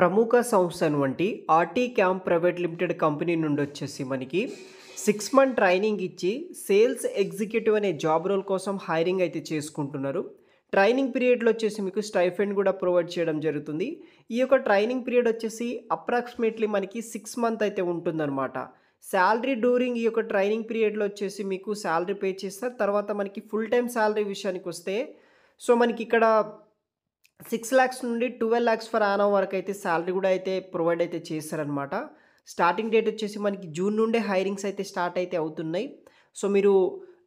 ప్రముఖ సంస్థ వంటి RT camp private limited company నుండి వచ్చేసి మనకి సిక్స్ మంత్ ట్రైనింగ్ ఇచ్చి సేల్స్ ఎగ్జిక్యూటివ్ అనే జాబ్ రోల్ కోసం హైరింగ్ అయితే చేసుకుంటున్నారు ట్రైనింగ్ పీరియడ్లో వచ్చేసి మీకు స్టైఫెండ్ కూడా ప్రొవైడ్ చేయడం జరుగుతుంది ఈ యొక్క ట్రైనింగ్ పీరియడ్ వచ్చేసి అప్రాక్సిమేట్లీ మనకి సిక్స్ మంత్ అయితే ఉంటుందన్నమాట శాలరీ డ్యూరింగ్ ఈ యొక్క ట్రైనింగ్ పీరియడ్లో వచ్చేసి మీకు శాలరీ పే చేస్తారు తర్వాత మనకి ఫుల్ టైం శాలరీ విషయానికి వస్తే సో మనకి ఇక్కడ సిక్స్ ల్యాక్స్ నుండి ట్వెల్వ్ ల్యాక్స్ ఫర్ యానం వరకు అయితే శాలరీ కూడా అయితే ప్రొవైడ్ అయితే చేస్తారనమాట స్టార్టింగ్ డేట్ వచ్చేసి మనకి జూన్ నుండే హైరింగ్స్ అయితే స్టార్ట్ అయితే అవుతున్నాయి సో మీరు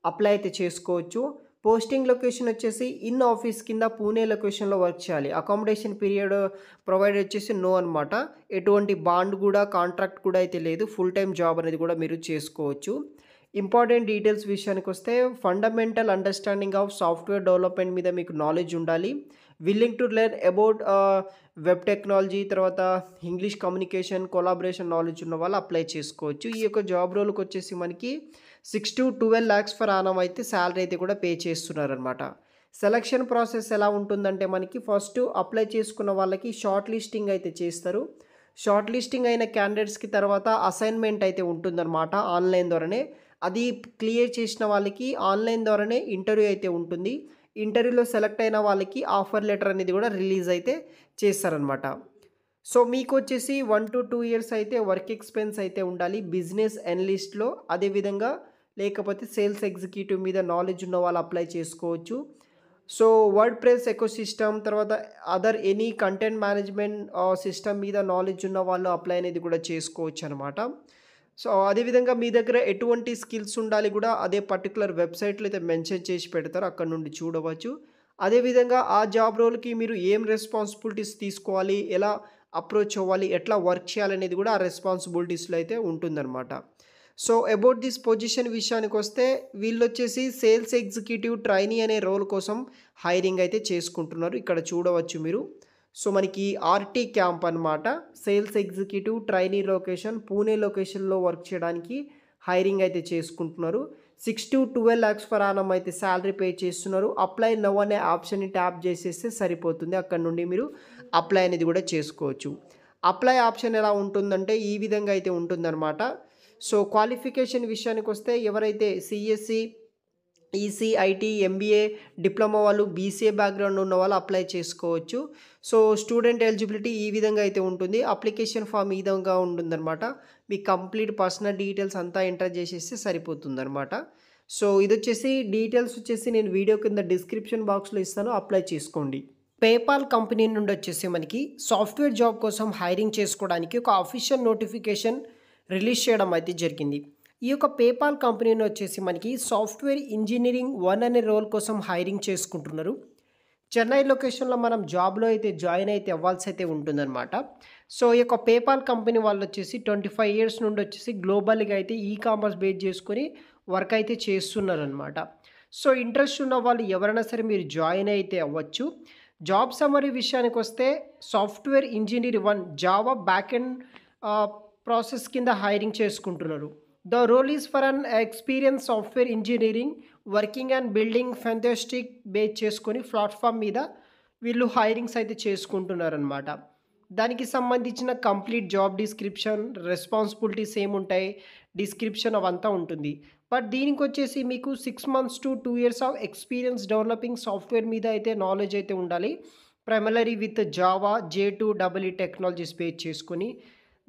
అప్లై అయితే చేసుకోవచ్చు పోస్టింగ్ లొకేషన్ వచ్చేసి ఇన్ ఆఫీస్ కింద పూణే లొకేషన్లో వర్క్ చేయాలి అకామిడేషన్ పీరియడ్ ప్రొవైడ్ వచ్చేసి నో అనమాట ఎటువంటి బాండ్ కూడా కాంట్రాక్ట్ కూడా అయితే లేదు ఫుల్ టైం జాబ్ అనేది కూడా మీరు చేసుకోవచ్చు ఇంపార్టెంట్ డీటెయిల్స్ విషయానికి వస్తే fundamental understanding of software development మీద మీకు నాలెడ్జ్ ఉండాలి willing to learn about web technology తర్వాత ఇంగ్లీష్ కమ్యూనికేషన్ కొలాబరేషన్ నాలెడ్జ్ ఉన్న వాళ్ళు అప్లై చేసుకోవచ్చు ఈ యొక్క జాబ్ రోల్కి వచ్చేసి మనకి six to twelve lakhs per annum అయితే శాలరీ అయితే కూడా పే చేస్తున్నారనమాట సెలక్షన్ ప్రాసెస్ ఎలా ఉంటుందంటే మనకి ఫస్ట్ అప్లై చేసుకున్న వాళ్ళకి షార్ట్ లిస్టింగ్ అయితే చేస్తారు షార్ట్ లిస్టింగ్ అయిన క్యాండిడేట్స్కి తర్వాత అసైన్మెంట్ అయితే ఉంటుందన్నమాట ఆన్లైన్ ద్వారానే అది క్లియర్ చేసిన వాళ్ళకి ఆన్లైన్ ద్వారానే ఇంటర్వ్యూ అయితే ఉంటుంది ఇంటర్వ్యూలో సెలెక్ట్ అయిన వాళ్ళకి ఆఫర్ లెటర్ అనేది కూడా రిలీజ్ అయితే చేస్తారనమాట సో మీకు వచ్చేసి వన్ టు టూ ఇయర్స్ అయితే వర్క్ ఎక్స్పెన్స్ అయితే ఉండాలి బిజినెస్ అనలిస్ట్లో అదేవిధంగా లేకపోతే సేల్స్ ఎగ్జిక్యూటివ్ మీద నాలెడ్జ్ ఉన్న వాళ్ళు అప్లై చేసుకోవచ్చు so WordPress ecosystem తర్వాత other any content management system మీద నాలెడ్జ్ ఉన్న వాళ్ళు అప్లై అనేది కూడా చేసుకోవచ్చు అనమాట సో అదేవిధంగా మీ దగ్గర ఎటువంటి స్కిల్స్ ఉండాలి కూడా అదే పర్టికులర్ వెబ్సైట్లో అయితే మెన్షన్ చేసి పెడతారు అక్కడ నుండి చూడవచ్చు అదేవిధంగా ఆ జాబ్ రోల్కి మీరు ఏం రెస్పాన్సిబిలిటీస్ తీసుకోవాలి ఎలా అప్రోచ్ అవ్వాలి ఎట్లా వర్క్ చేయాలనేది కూడా ఆ రెస్పాన్సిబిలిటీస్లో అయితే ఉంటుందన్నమాట సో అబౌట్ దిస్ పొజిషన్ విషయానికి వస్తే వీళ్ళు వచ్చేసి సేల్స్ ఎగ్జిక్యూటివ్ ట్రైనీ అనే రోల్ కోసం హైరింగ్ అయితే చేసుకుంటున్నారు ఇక్కడ చూడవచ్చు మీరు సో మనకి ఆర్టీ క్యాంప్ అనమాట sales executive trainee location Pune లొకేషన్లో వర్క్ చేయడానికి హైరింగ్ అయితే చేసుకుంటున్నారు six to twelve lakhs per annum అయితే శాలరీ పే చేస్తున్నారు అప్లై నవ్ అనే ఆప్షన్ని ట్యాప్ చేసేస్తే సరిపోతుంది అక్కడ నుండి మీరు అప్లై అనేది కూడా చేసుకోవచ్చు అప్లై ఆప్షన్ ఎలా ఉంటుందంటే ఈ విధంగా అయితే ఉంటుందన్నమాట సో క్వాలిఫికేషన్ విషయానికి వస్తే ఎవరైతే CSC EC IT e MBA diploma వాళ్ళు బీసీఏ బ్యాక్గ్రౌండ్ ఉన్న వాళ్ళు అప్లై చేసుకోవచ్చు సో స్టూడెంట్ ఎలిజిబిలిటీ ఈ విధంగా అయితే ఉంటుంది అప్లికేషన్ ఫామ్ ఈ విధంగా ఉంటుందన్నమాట మీ కంప్లీట్ పర్సనల్ డీటెయిల్స్ అంతా ఎంటర్ చేసేస్తే సరిపోతుందన్నమాట సో ఇది వచ్చేసి డీటెయిల్స్ వచ్చేసి నేను వీడియో కింద డిస్క్రిప్షన్ బాక్స్లో ఇస్తాను అప్లై చేసుకోండి పేపాల్ కంపెనీ నుండి వచ్చేసి మనకి సాఫ్ట్వేర్ జాబ్ కోసం హైరింగ్ చేసుకోవడానికి ఒక అఫీషియల్ నోటిఫికేషన్ రిలీజ్ చేయడం అయితే జరిగింది ఈ యొక్క పేపాల్ కంపెనీని వచ్చేసి మనకి సాఫ్ట్వేర్ ఇంజనీరింగ్ వన్ అనే రోల్ కోసం హైరింగ్ చేసుకుంటున్నారు చెన్నై లొకేషన్లో మనం జాబ్లో అయితే జాయిన్ అయితే అవ్వాల్సి అయితే ఉంటుందన్నమాట సో ఈ యొక్క పేపాల్ కంపెనీ వాళ్ళు వచ్చేసి ట్వంటీ ఫైవ్ ఇయర్స్ నుండి వచ్చేసి గ్లోబల్గా అయితే ఈ కామర్స్ బేస్ చేసుకొని వర్క్ అయితే చేస్తున్నారనమాట సో ఇంట్రెస్ట్ ఉన్న వాళ్ళు ఎవరైనా సరే మీరు జాయిన్ అయితే అవ్వచ్చు జాబ్ సమరీ విషయానికి వస్తే software engineer one Java back end process కింద హైరింగ్ చేసుకుంటున్నారు The role is for an experienced software engineering working and building fantastic base చేసుకొని ప్లాట్ఫామ్ మీద వీళ్ళు హైరింగ్స్ అయితే చేసుకుంటున్నారనమాట దానికి సంబంధించిన కంప్లీట్ జాబ్ డిస్క్రిప్షన్ రెస్పాన్సిబిలిటీస్ ఏముంటాయి డిస్క్రిప్షన్ అవంతా ఉంటుంది బట్ దీనికి వచ్చేసి మీకు six months to two years of experience developing software మీద అయితే నాలెడ్జ్ అయితే ఉండాలి primary with Java J two double E technologies base చేసుకొని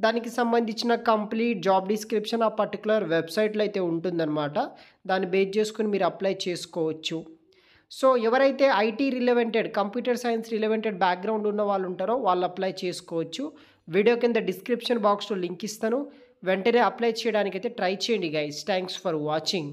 దానికి సంబంధించిన కంప్లీట్ జాబ్ డిస్క్రిప్షన్ ఆ పర్టికులర్ వెబ్సైట్లో అయితే ఉంటుందన్నమాట దాన్ని బేస్ చేసుకుని మీరు అప్లై చేసుకోవచ్చు సో ఎవరైతే IT relevanted computer science relevanted background ఉన్న వాళ్ళు ఉంటారో వాళ్ళు అప్లై చేసుకోవచ్చు వీడియో కింద డిస్క్రిప్షన్ బాక్స్లో లింక్ ఇస్తాను వెంటనే అప్లై చేయడానికైతే ట్రై చేయండి గైస్ థ్యాంక్స్ ఫర్ వాచింగ్